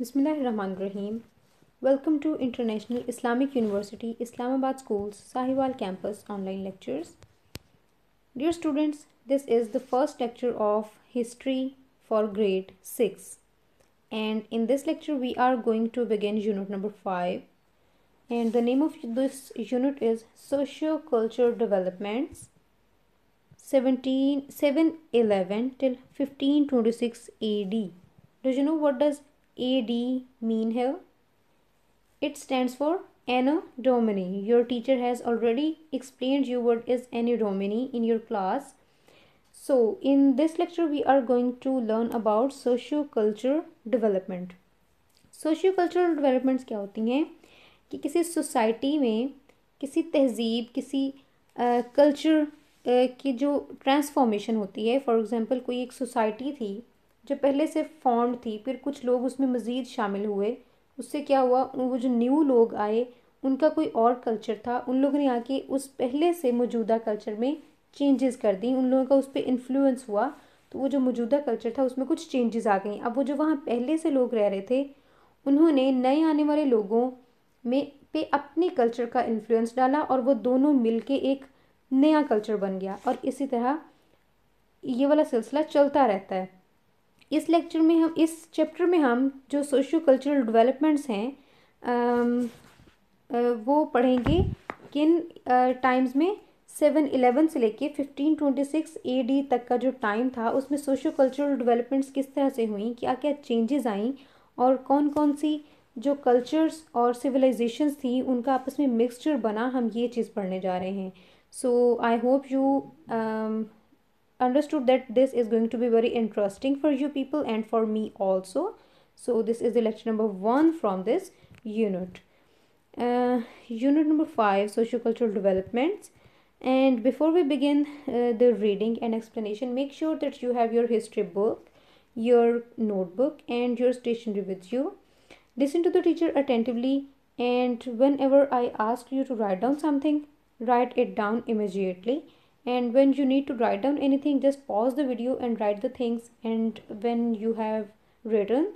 Bismillahirrahmanirrahim. Welcome to International Islamic University Islamabad Schools Sahiwal Campus online lectures. Dear students, this is the first lecture of History for grade 6. And in this lecture we are going to begin unit number 5. And the name of this unit is Socio-Cultural Developments 17 711 till 1526 AD. Do you know what does A D mean है it stand for Anno Domini your teacher has already explain you word is Anno Domini in your class so in this lecture we are going to learn about socio culture development socio culture developments क्या होती हैं कि किसी society में किसी तहजीब किसी culture uh, uh, की जो ट्रांसफॉर्मेशन होती है फॉर एग्ज़ाम्पल कोई एक सोसाइटी थी जो पहले से फॉर्म थी फिर कुछ लोग उसमें मज़ीद शामिल हुए उससे क्या हुआ वो जो न्यू लोग आए उनका कोई और कल्चर था उन लोगों ने आके उस पहले से मौजूदा कल्चर में चेंजेस कर दी उन लोगों का उस पर इन्फ्लुएंस हुआ तो वो जो मौजूदा कल्चर था उसमें कुछ चेंजेस आ गई अब वो जो वहाँ पहले से लोग रह रहे थे उन्होंने नए आने वाले लोगों में पे अपने कल्चर का इन्फ्लुएंस डाला और वो दोनों मिल के एक नया कल्चर बन गया और इसी तरह ये वाला सिलसिला चलता रहता है इस लेक्चर में हम इस चैप्टर में हम जो सोशियो कल्चरल डेवलपमेंट्स हैं वो पढ़ेंगे किन टाइम्स में सेवन एलेवन से लेके fifteen twenty six A D तक का जो टाइम था उसमें सोशियो कल्चरल डेवलपमेंट्स किस तरह से हुई क्या क्या चेंजेस आई और कौन कौन सी जो कल्चर्स और सिविलाइजेशंस थी उनका आपस में मिक्सचर बना हम ये चीज़ पढ़ने जा रहे हैं so I hope you understood that this is going to be very interesting for you people and for me also so this is the lecture number one from this unit uh, unit number five sociocultural developments and before we begin uh, the reading and explanation make sure that you have your history book your notebook and your stationery with you listen to the teacher attentively and whenever i ask you to write down something write it down immediately and when you need to write down anything just pause the video and write the things and when you have written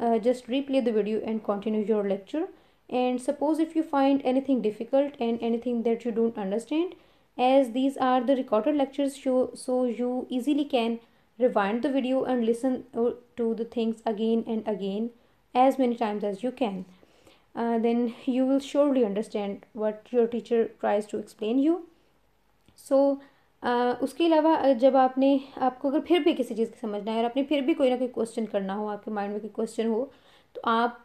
uh, just replay the video and continue your lecture and suppose if you find anything difficult and anything that you don't understand as these are the recorded lectures show so you easily can rewind the video and listen uh, to the things again and again as many times as you can uh, then you will surely understand what your teacher tries to explain you so so, uh, उसके अलावा जब आपने आपको अगर फिर भी किसी चीज़ की समझना है और आपने फिर भी कोई ना कोई क्वेश्चन करना हो आपके माइंड में कोई क्वेश्चन हो तो आप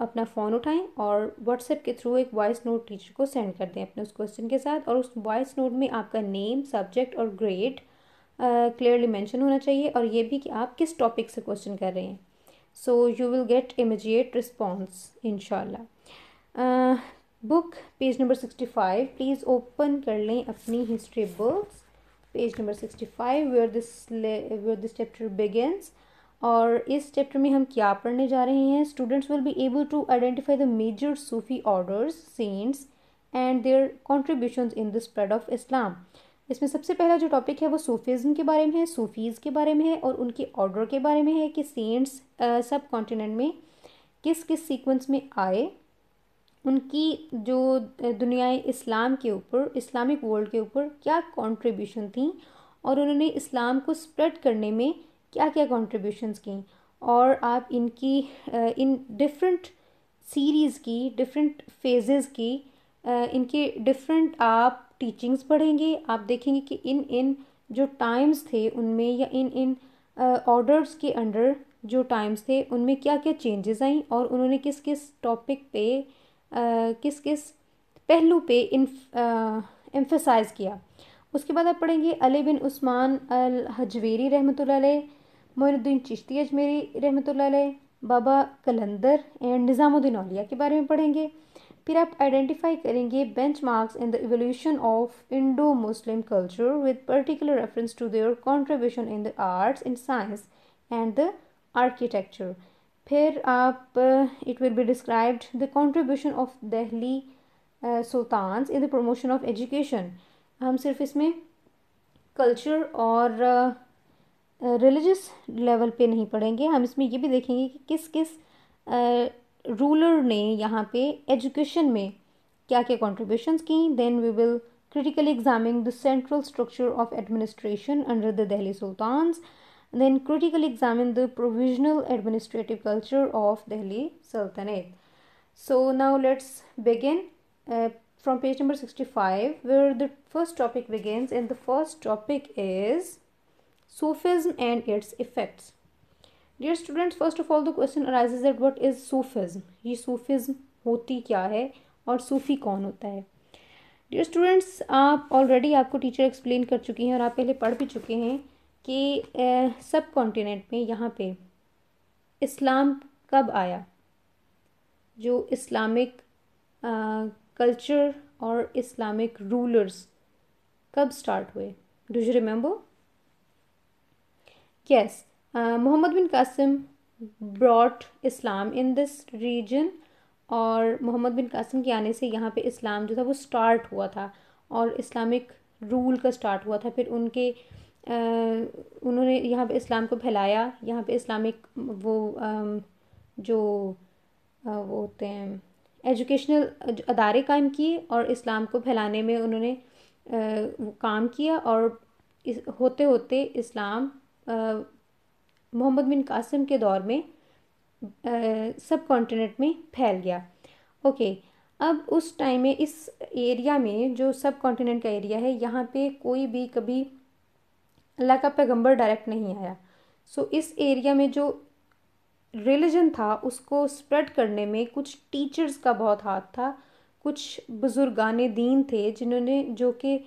अपना फ़ोन उठाएं और व्हाट्सएप के थ्रू एक वॉइस नोट टीचर को सेंड कर दें अपने उस क्वेश्चन के साथ और उस वॉइस नोट में आपका नेम सब्जेक्ट और ग्रेड क्लियरली मेंशन होना चाहिए और ये भी कि आप किस टॉपिक से क्वेश्चन कर रहे हैं so you will get immediate response in book page number sixty five please open कर लें अपनी history books page number sixty five where this where this chapter begins और इस चैप्टर में हम क्या पढ़ने जा रहे हैं students will be able to identify the major Sufi orders saints and their contribution in the spread of Islam इसमें सबसे पहला जो टॉपिक है वो सूफीज़म के बारे में है सूफीज़ के बारे में है और उनके ऑर्डर के बारे में है कि सेंट्स सब कॉन्टिनेंट में किस किस सीक्वेंस में आए उनकी जो दुनिया इस्लाम के ऊपर इस्लामिक वर्ल्ड के ऊपर क्या कंट्रीब्यूशन थी और उन्होंने इस्लाम को स्प्रेड करने में क्या क्या कॉन्ट्रीब्यूशनस की और आप इनकी इन डिफरेंट सीरीज़ की डिफरेंट फेजेस की इनके डिफरेंट आप टीचिंग्स पढ़ेंगे आप देखेंगे कि इन इन जो टाइम्स थे उनमें या इन इन ऑर्डर्स के अंडर जो टाइम्स थे उनमें क्या क्या चेंजेस आई और उन्होंने किस किस टॉपिक पे किस किस पहलू पे एम्फेसाइज किया उसके बाद आप पढ़ेंगे अली बिन उस्मान अल हजवेरी रहमत मोनुद्दीन चिश्ती अजमेरी रहमत बाबा कलंदर एंड निज़ामुद्दीन अलिया के बारे में पढ़ेंगे फिर आप आइडेंटिफाई करेंगे benchmarks in the evolution of Indo Muslim culture with particular reference to their contribution in the arts in science and the architecture फिर आप it will be described the contribution of Delhi sultan in the promotion of education हम सिर्फ इसमें culture और religious uh, level uh, पे नहीं पढ़ेंगे हम इसमें ये भी देखेंगे कि किस किस रूलर uh, ने यहाँ पे एजुकेशन में क्या क्या कॉन्ट्रीब्यूशन की then we will critically examine the central structure of administration under the Delhi sultans then critically examine the provisional administrative culture of Delhi Sultanate. So now let's begin uh, from page number 65 where the first topic begins and the first topic is Sufism and its effects. Dear students, first of all the question arises that what is Sufism? Ye Sufism hoti kya hai aur Sufi kaun hota hai? Dear students आप already आपको teacher explain कर चुकी हैं और आप पहले पढ़ भी चुके हैं कि सब कॉन्टिनेंट में यहाँ पे इस्लाम कब आया जो इस्लामिक कल्चर और इस्लामिक रूलर्स कब स्टार्ट हुए do you remember yes Muhammad bin Qasim brought Islam in this region और मोहम्मद बिन कासिम के आने से यहाँ पे इस्लाम जो था वो स्टार्ट हुआ था और इस्लामिक रूल का स्टार्ट हुआ था फिर उनके उन्होंने यहाँ पे इस्लाम को फैलाया यहाँ पे इस्लामिक वो जो वो होते हैं एजुकेशनल अदारे कायम किए और इस्लाम को फैलाने में उन्होंने काम किया और इस होते होते इस्लाम मोहम्मद बिन कासिम के दौर में सब कॉन्टिनेंट में फैल गया ओके अब उस टाइम में इस एरिया में जो सब कॉन्टिनेंट का एरिया है यहाँ पे कोई भी कभी अल्लाह का पैगंबर डायरेक्ट नहीं आया सो so, इस एरिया में जो रिलीजन था उसको स्प्रेड करने में कुछ टीचर्स का बहुत हाथ था कुछ बुजुर्गान दीन थे जिन्होंने जो कि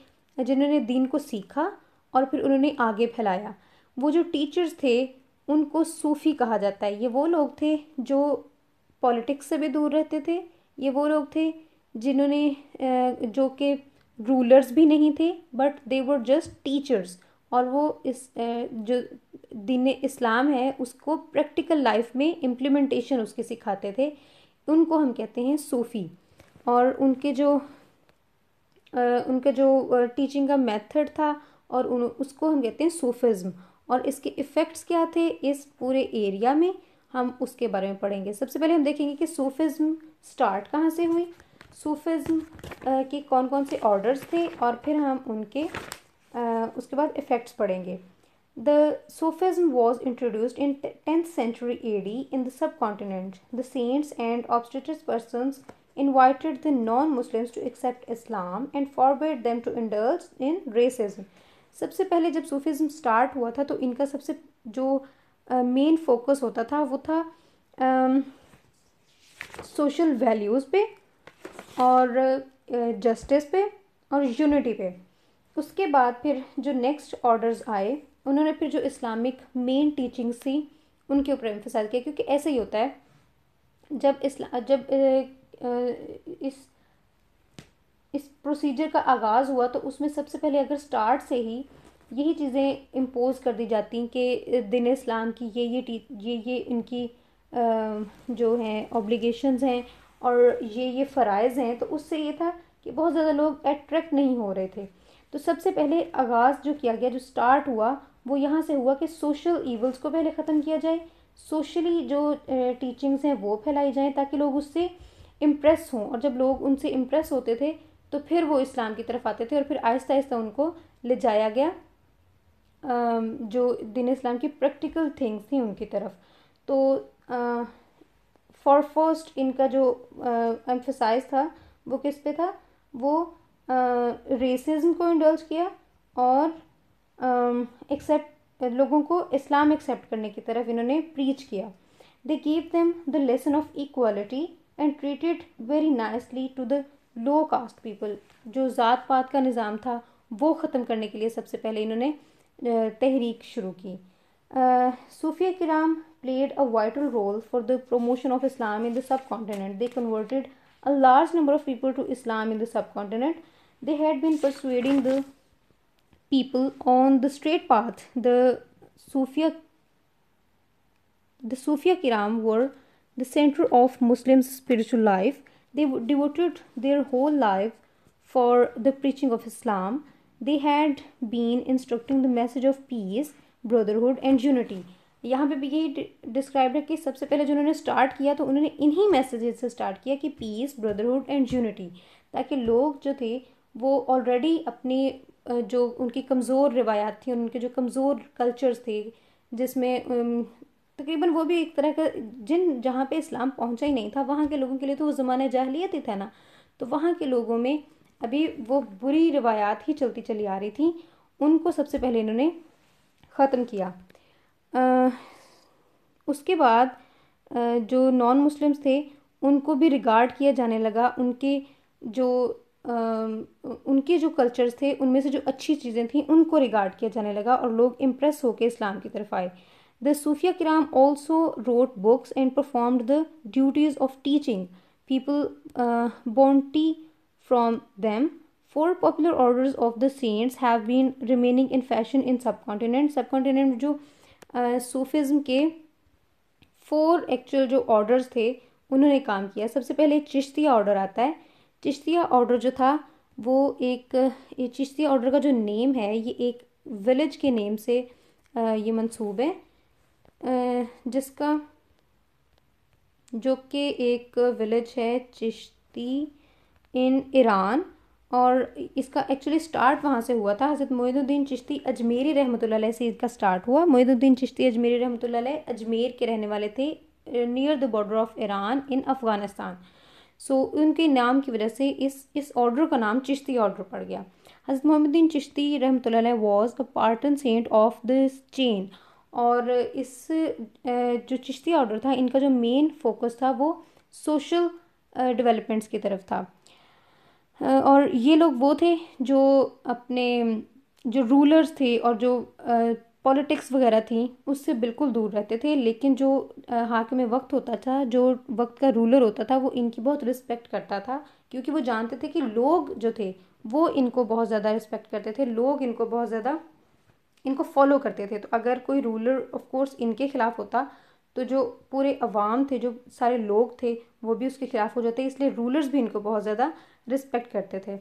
जिन्होंने दीन को सीखा और फिर उन्होंने आगे फैलाया वो जो टीचर्स थे उनको सूफ़ी कहा जाता है ये वो लोग थे जो पॉलिटिक्स से भी दूर रहते थे ये वो लोग थे जिन्होंने जो कि रूलर्स भी नहीं थे but they were just teachers और वो इस जो दीन इस्लाम है उसको प्रैक्टिकल लाइफ में इम्प्लीमेंटेशन उसके सिखाते थे उनको हम कहते हैं सूफ़ी और उनके जो उनका जो टीचिंग का मेथड था और उन उसको हम कहते हैं सूफिज़्म और इसके इफ़ेक्ट्स क्या थे इस पूरे एरिया में हम उसके बारे में पढ़ेंगे सबसे पहले हम देखेंगे कि सूफिज़्म स्टार्ट कहाँ से हुई सूफिज़्म के कौन कौन से ऑर्डर्स थे और फिर हम उनके उसके बाद इफेक्ट्स पढ़ेंगे the Sufism was introduced in tenth century A D in the subcontinent the saints and ऑब्स्टिटस person invited the non Muslims to accept Islam and forward them to indulge in racism सबसे पहले जब Sufism start हुआ था तो इनका सबसे जो मेन uh, फोकस होता था वो था सोशल uh, वैल्यूज़ पे और जस्टिस uh, पे और यूनिटी पे उसके बाद फिर जो नेक्स्ट ऑर्डर्स आए उन्होंने फिर जो इस्लामिक मेन टीचिंग्स थी उनके ऊपर एम्फोसाइज किया क्योंकि ऐसे ही होता है जब इस जब इस इस प्रोसीजर का आगाज़ हुआ तो उसमें सबसे पहले अगर स्टार्ट से ही यही चीज़ें इम्पोज़ कर दी जाती कि दिन इस्लाम की ये ये ये ये इनकी जो हैं ऑब्लिगेशंस हैं और ये ये फ़रज़ हैं तो उससे ये था कि बहुत ज़्यादा लोग अट्रैक्ट नहीं हो रहे थे तो सबसे पहले आगाज़ जो किया गया जो स्टार्ट हुआ वो यहाँ से हुआ कि सोशल ईवल्स को पहले ख़त्म किया जाए सोशली जो टीचिंग्स हैं वो फैलाई जाएँ ताकि लोग उससे इम्प्रेस हों और जब लोग उनसे इम्प्रेस होते थे तो फिर वो इस्लाम की तरफ आते थे और फिर आहिस्ता आहिस्ता उनको ले जाया गया जो दिन इस्लाम की प्रैक्टिकल थिंग्स थी उनकी तरफ तो फॉर फर्स्ट इनका जो एम्फोसाइज था वो किस पे था वो रेसिज्म को इंडल्ज किया और एक्सेप्ट um, लोगों को इस्लाम एक्सेप्ट करने की तरफ इन्होंने प्रीच किया they give them the lesson of equality and treated very nicely to the low caste people जो ज़ात पात का निज़ाम था वो ख़त्म करने के लिए सबसे पहले इन्होंने तहरीक शुरू की सूफिया किराम vital role for the promotion of Islam in the subcontinent they converted a large number of people to Islam in the subcontinent they had been persuading the people on the straight path the sufia the sufia kiram were the center of muslim spiritual life they devoted their whole life for the preaching of islam they had been instructing the message of peace brotherhood and unity यहाँ पे भी यही describe है कि सबसे पहले जो उन्होंने स्टार्ट किया तो उन्होंने इन्हीं मैसेजेस से स्टार्ट किया कि पीस ब्रदरहुड एंड यूनिटी ताकि लोग जो थे वो ऑलरेडी अपनी जो उनकी कमज़ोर रवायात थी उनके जो कमज़ोर कल्चर्स थे जिसमें तकरीबन वो भी एक तरह का जिन जहाँ पे इस्लाम पहुँचा ही नहीं था वहाँ के लोगों के लिए तो वो ज़माने जाहलीत ही था ना तो वहाँ के लोगों में अभी वो बुरी रवायात ही चलती चली आ रही थी उनको सबसे पहले इन्होंने ख़त्म किया आ, उसके बाद आ, जो नॉन मुस्लिम्स थे उनको भी रिगार्ड किया जाने लगा उनके जो उनके जो कल्चर्स थे उनमें से जो अच्छी चीज़ें थीं उनको रिगार्ड किया जाने लगा और लोग इम्प्रेस होकर इस्लाम की तरफ आए द सूफिया किराम also wrote books and performed the duties of teaching people bounty from them order of the saints have been remaining in fashion in subcontinent subcontinent जो सूफिज़्म uh, के four actual जो orders थे उन्होंने काम किया सबसे पहले Chishti order आता है चिश्तिया ऑर्डर जो था वो एक ये चिश्तिया ऑर्डर का जो नेम है ये एक विलेज के नेम से ये मंसूब है जिसका जो कि एक विलेज है चिश्ती इन ईरान और इसका एक्चुअली स्टार्ट वहाँ से हुआ था हज़रत मोहिदुद्दीन चिश्ती अजमेरी रहमत से इसका स्टार्ट हुआ मोहिदुद्दीन चिश्ती अजमेरी रहमत अजमेर के रहने वाले थे near the border of Iran in Afghanistan so उनके नाम की वजह से इस इस ऑर्डर का नाम चिश्ती ऑर्डर पड़ गया हज़रत मोहम्मदीन चिश्ती रहमत was the patron saint of this chain और इस जो चिश्ती ऑर्डर था इनका जो मेन फोकस था वो सोशल डेवलपमेंट्स की तरफ था और ये लोग वो थे जो अपने जो रूलर्स थे और जो पॉलिटिक्स वगैरह थी उससे बिल्कुल दूर रहते थे लेकिन जो में वक्त होता था जो वक्त का रूलर होता था वो इनकी बहुत रिस्पेक्ट करता था क्योंकि वो जानते थे कि लोग जो थे वो इनको बहुत ज़्यादा रिस्पेक्ट करते थे लोग इनको बहुत ज़्यादा इनको फॉलो करते थे तो अगर कोई रूलर ऑफ कोर्स इनके खिलाफ होता तो जो पूरे अवाम थे जो सारे लोग थे वो भी उसके खिलाफ हो जाते इसलिए रूलर्स भी इनको बहुत ज़्यादा रिस्पेक्ट करते थे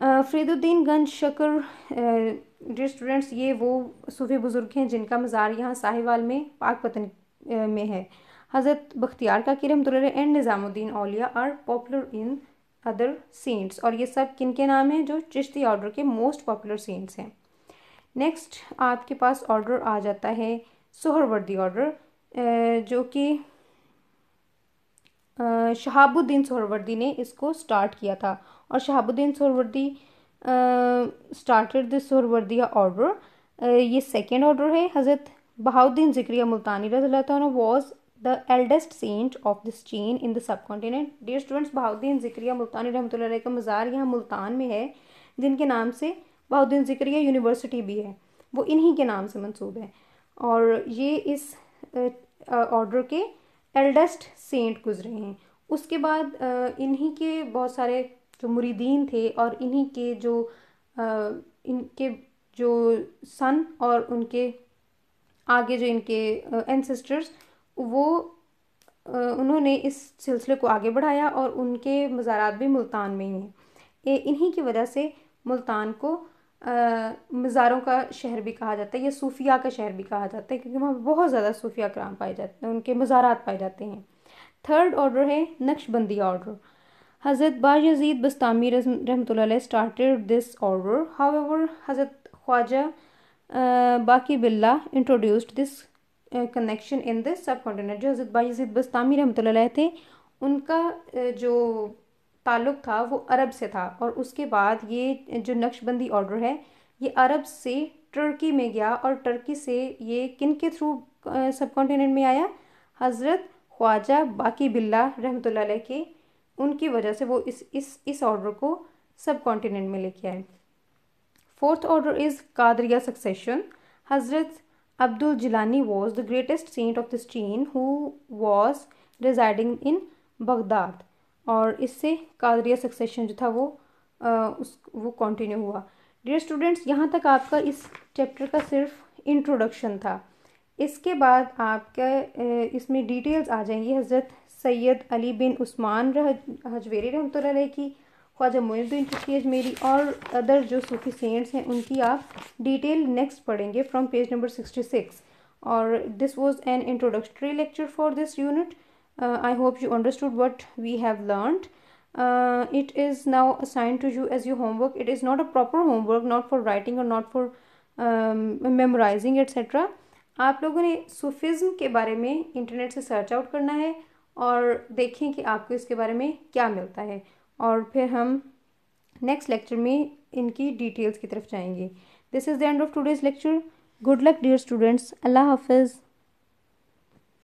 फरीदुद्दीन गंज शकर डियर स्टूडेंट्स ये वो सूफ़ी बुज़ुर्ग हैं जिनका मज़ार यहाँ साहिवाल में पाक पतन में है हज़रत बख्तियार का किरमतुल्ल and Nizamuddin Auliya are popular in other saints और ये सब किन के नाम हैं जो चिश्ती ऑर्डर के मोस्ट पॉपुलर सेंट्स हैं नेक्स्ट आपके पास ऑर्डर आ जाता है सोहरवर्दी ऑर्डर जो कि शहाबुद्दीन सोहरवर्दी ने इसको स्टार्ट किया था और Shahabuddin Suhrawardi started this Suhrawardiya order ये सेकेंड ऑर्डर है हज़रत बहाउद्दीन जिक्रिया मुल्तानी रजील्ला was the eldest saint of this chain in the subcontinent dear students Bahauddin Zakariya Multani रहमत का मज़ार यहाँ मुल्तान में है जिनके नाम से बहाउद्दीन जिक्रिया यूनिवर्सिटी भी है वो इन्हीं के नाम से मंसूब है और ये इस ऑर्डर के एल्डेस्ट सेंट गुजरे हैं उसके बाद इन्हीं के बहुत सारे जो मुरीदीन थे और इन्हीं के जो इनके जो सन और उनके आगे जो इनके एंसेस्टर्स वो उन्होंने इस सिलसिले को आगे बढ़ाया और उनके मज़ारात भी मुल्तान में ही हैं इन्हीं की वजह से मुल्तान को मज़ारों का शहर भी कहा जाता है या सूफिया का शहर भी कहा जाता है क्योंकि वहाँ बहुत ज़्यादा सूफिया कराम पाए जाते हैं उनके मज़ारात पाए जाते हैं थर्ड ऑर्डर है नक्शबंदी ऑर्डर हजरत Hazrat Bayazid Bastami rahmatullah started this order. However, Hazrat Khwaja uh, Baki Billah introduced this connection in this subcontinent जो हज़रत भाई जजीद बस्तामी रहमत थे उनका uh, जो ताल्लुक था वो अरब से था और उसके बाद ये uh, जो नक्शबंदी ऑर्डर है ये अरब से टर्की में गया और टर्की से ये किन के थ्रू सब कॉन्टीनेंट में आया हज़रत ख्वाजा बाकी बिल्ला रहमत के उनकी वजह से वो इस इस इस ऑर्डर को सब कॉन्टिनेंट में लेके आए fourth order is Qadriya succession हज़रत Abdul Jilani was the greatest saint of this chain who was residing in Baghdad और इससे कादरिया सक्सेशन जो था वो आ, उस वो कंटिन्यू हुआ डियर स्टूडेंट्स यहाँ तक आपका इस चैप्टर का सिर्फ इंट्रोडक्शन था इसके बाद आपके इसमें डिटेल्स आ जाएंगी हज़रत सैयद अली बिन उस्मान हजवेरी रहमत की ख्वाजा मोहिद्दीन चिश्ती अजमेरी और अदर जो सूफी सेंट्स हैं उनकी आप डिटेल नेक्स्ट पढ़ेंगे from page number sixty six और this was an introductory lecture for this unit I hope you understood what we have learned it is now assign to you as you homework it is not a proper homework not for writing और not for memorising etcetera आप लोगों ने Sufism के बारे में internet से search out करना है और देखें कि आपको इसके बारे में क्या मिलता है और फिर हम नेक्स्ट लेक्चर में इनकी डिटेल्स की तरफ जाएंगे this is the end of today's lecture good luck dear students अल्लाह हाफिज़